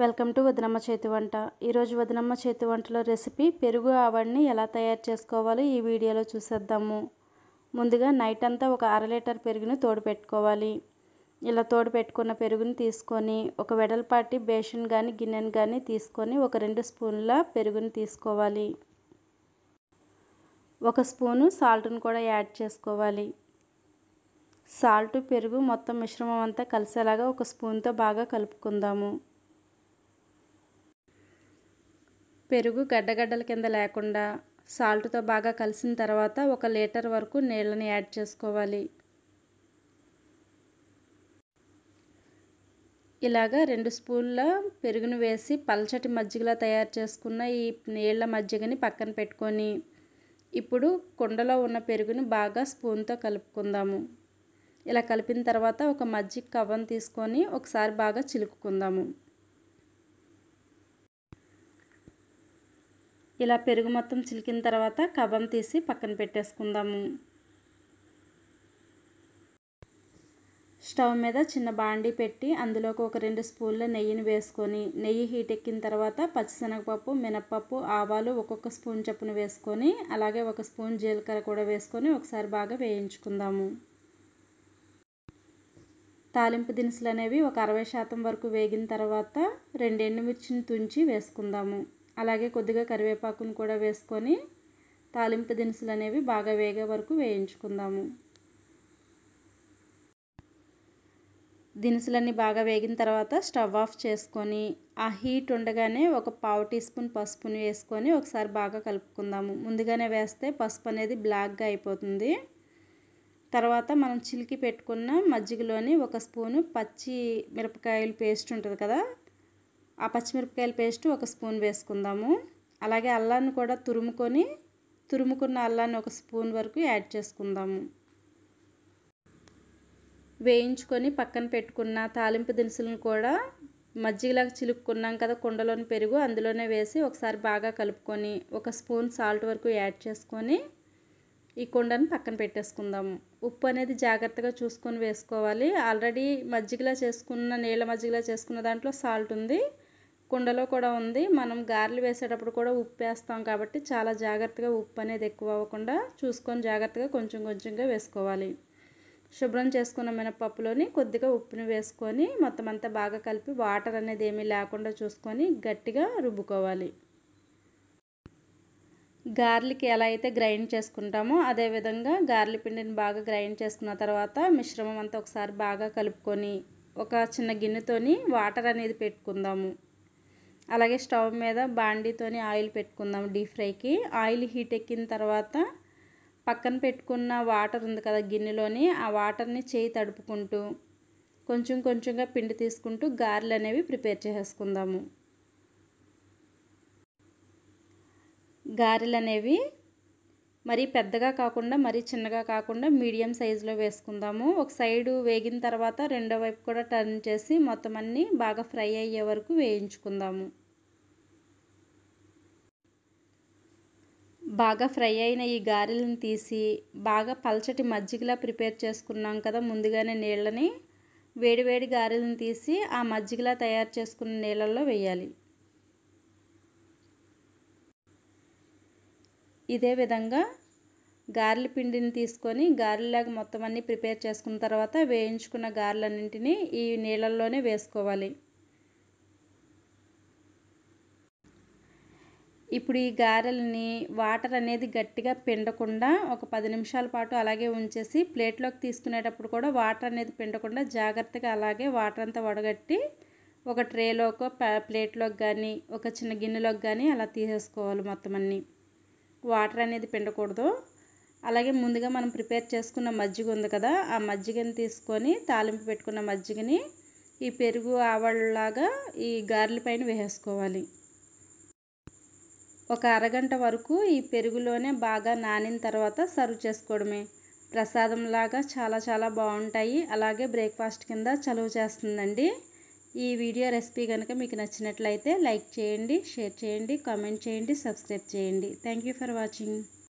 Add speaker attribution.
Speaker 1: welcome to వదినమ్మ చేతి వంట ఈరోజు వదినమ్మ చేతి వంటలో రెసిపీ పెరుగు ఆవడిని ఎలా తయారు చేసుకోవాలో ఈ వీడియోలో చూసేద్దాము ముందుగా నైట్ అంతా ఒక అర లీటర్ పెరుగుని తోడు పెట్టుకోవాలి ఇలా తోడు పెట్టుకున్న పెరుగుని తీసుకొని ఒక వెడల్పాటి బేషన్ కానీ గిన్నెను కానీ తీసుకొని ఒక రెండు స్పూన్ల పెరుగుని తీసుకోవాలి ఒక స్పూను సాల్ట్ను కూడా యాడ్ చేసుకోవాలి సాల్ట్ పెరుగు మొత్తం మిశ్రమం అంతా కలిసేలాగా ఒక స్పూన్తో బాగా కలుపుకుందాము పెరుగు గడ్డగడ్డల కింద లేకుండా సాల్ట్తో బాగా కలిసిన తర్వాత ఒక లీటర్ వరకు నీళ్ళని యాడ్ చేసుకోవాలి ఇలాగా రెండు స్పూన్ల పెరుగును వేసి పల్చటి మజ్జిగలా తయారు చేసుకున్న ఈ నీళ్ల మజ్జిగని పక్కన పెట్టుకొని ఇప్పుడు కుండలో ఉన్న పెరుగును బాగా స్పూన్తో కలుపుకుందాము ఇలా కలిపిన తర్వాత ఒక మజ్జిగ కవ్వను తీసుకొని ఒకసారి బాగా చిలుకుకుందాము ఇలా పెరుగు మొత్తం చిలికిన తర్వాత కబం తీసి పక్కన పెట్టేసుకుందాము స్టవ్ మీద చిన్న బాండి పెట్టి అందులోకి ఒక రెండు స్పూన్ల నెయ్యిని వేసుకొని నెయ్యి హీట్ ఎక్కిన తర్వాత పచ్చిశనగపప్పు మినప్పప్పు ఆవాలు ఒక్కొక్క స్పూన్ చప్పున వేసుకొని అలాగే ఒక స్పూన్ జీలకర్ర కూడా వేసుకొని ఒకసారి బాగా వేయించుకుందాము తాలింపు దినుసులు అనేవి ఒక అరవై శాతం వరకు వేగిన తర్వాత రెండు ఎండుమిర్చిని తుంచి వేసుకుందాము అలాగే కొద్దిగా కరివేపాకును కూడా వేసుకొని తాలింపు దినుసులు అనేవి బాగా వేగే వరకు వేయించుకుందాము దినుసులన్నీ బాగా వేగిన తర్వాత స్టవ్ ఆఫ్ చేసుకొని ఆ హీట్ ఉండగానే ఒక పావు టీ స్పూన్ పసుపుని వేసుకొని ఒకసారి బాగా కలుపుకుందాము ముందుగానే వేస్తే పసుపు అనేది బ్లాక్గా అయిపోతుంది తర్వాత మనం చిలికి పెట్టుకున్న మజ్జిగలోని ఒక స్పూను పచ్చి మిరపకాయలు పేస్ట్ ఉంటుంది కదా ఆ పచ్చిమిరపకాయల పేస్ట్ ఒక స్పూన్ వేసుకుందాము అలాగే అల్లాన్ని కూడా తురుముకొని తురుముకున్న అల్లాన్ని ఒక స్పూన్ వరకు యాడ్ చేసుకుందాము వేయించుకొని పక్కన పెట్టుకున్న తాలింపు దినుసులను కూడా మజ్జిగలాగా చిలుక్కున్నాం కదా కుండలోని పెరుగు అందులోనే వేసి ఒకసారి బాగా కలుపుకొని ఒక స్పూన్ సాల్ట్ వరకు యాడ్ చేసుకొని ఈ కుండను పక్కన పెట్టేసుకుందాము ఉప్పు అనేది జాగ్రత్తగా చూసుకొని వేసుకోవాలి ఆల్రెడీ మజ్జిగలా చేసుకున్న నీళ్ళ మజ్జిగలా చేసుకున్న దాంట్లో సాల్ట్ ఉంది కుండలో కూడా ఉంది మనం గారెలు వేసేటప్పుడు కూడా ఉప్పు వేస్తాం కాబట్టి చాలా జాగ్రత్తగా ఉప్పు అనేది ఎక్కువ అవ్వకుండా చూసుకొని జాగ్రత్తగా కొంచెం కొంచెంగా వేసుకోవాలి శుభ్రం చేసుకున్న మినపప్పులోని కొద్దిగా ఉప్పుని వేసుకొని మొత్తం అంతా బాగా కలిపి వాటర్ అనేది ఏమీ లేకుండా చూసుకొని గట్టిగా రుబ్బుకోవాలి గార్లిక్ ఎలా అయితే గ్రైండ్ చేసుకుంటామో అదేవిధంగా గార్లి పిండిని బాగా గ్రైండ్ చేసుకున్న తర్వాత మిశ్రమం అంతా ఒకసారి బాగా కలుపుకొని ఒక చిన్న గిన్నెతోని వాటర్ అనేది పెట్టుకుందాము అలాగే స్టవ్ మీద బాండితో ఆయిల్ పెట్టుకుందాం డీప్ ఫ్రైకి ఆయిల్ హీట్ ఎక్కిన తర్వాత పక్కన పెట్టుకున్న వాటర్ ఉంది కదా గిన్నెలోని ఆ వాటర్ని చేయి తడుపుకుంటూ కొంచెం కొంచెంగా పిండి తీసుకుంటూ గారెలు అనేవి ప్రిపేర్ చేసేసుకుందాము గారెలు అనేవి మరీ పెద్దగా కాకుండా మరీ చిన్నగా కాకుండా మీడియం సైజులో వేసుకుందాము ఒక సైడు వేగిన తర్వాత రెండో వైపు కూడా టర్న్ చేసి మొత్తం అన్నీ బాగా ఫ్రై అయ్యే వరకు వేయించుకుందాము బాగా ఫ్రై అయిన ఈ గారెలను తీసి బాగా పల్చటి మజ్జిగలా ప్రిపేర్ చేసుకున్నాం కదా ముందుగానే నీళ్ళని వేడివేడి గారెలను తీసి ఆ మజ్జిగలా తయారు చేసుకున్న నీళ్ళల్లో వేయాలి ఇదే విధంగా గారెల పిండిని తీసుకొని గారెలాగా మొత్తం అన్నీ ప్రిపేర్ చేసుకున్న తర్వాత వేయించుకున్న గార్లన్నింటినీ ఈ నీళ్ళల్లోనే వేసుకోవాలి ఇప్పుడు ఈ గారెలని వాటర్ అనేది గట్టిగా పిండకుండా ఒక పది నిమిషాల పాటు అలాగే ఉంచేసి ప్లేట్లోకి తీసుకునేటప్పుడు కూడా వాటర్ అనేది పిండకుండా జాగ్రత్తగా అలాగే వాటర్ అంతా వడగట్టి ఒక ట్రేలోకో ప్లేట్లోకి కానీ ఒక చిన్న గిన్నెలోకి కానీ అలా తీసేసుకోవాలి మొత్తం అన్నీ వాటర్ అనేది పిండకూడదు అలాగే ముందుగా మనం ప్రిపేర్ చేసుకున్న మజ్జిగ ఉంది కదా ఆ మజ్జిగని తీసుకొని తాలింపు పెట్టుకున్న మజ్జిగని ఈ పెరుగు ఆవళ్ళలాగా ఈ గార్లి పైన వేసుకోవాలి ఒక అరగంట వరకు ఈ పెరుగులోనే బాగా నానిన తర్వాత సర్వ్ చేసుకోవడమే ప్రసాదంలాగా చాలా చాలా బాగుంటాయి అలాగే బ్రేక్ఫాస్ట్ కింద చలువ చేస్తుందండి ఈ వీడియో రెసిపీ కనుక మీకు నచ్చినట్లయితే లైక్ చేయండి షేర్ చేయండి కామెంట్ చేయండి సబ్స్క్రైబ్ చేయండి థ్యాంక్ ఫర్ వాచింగ్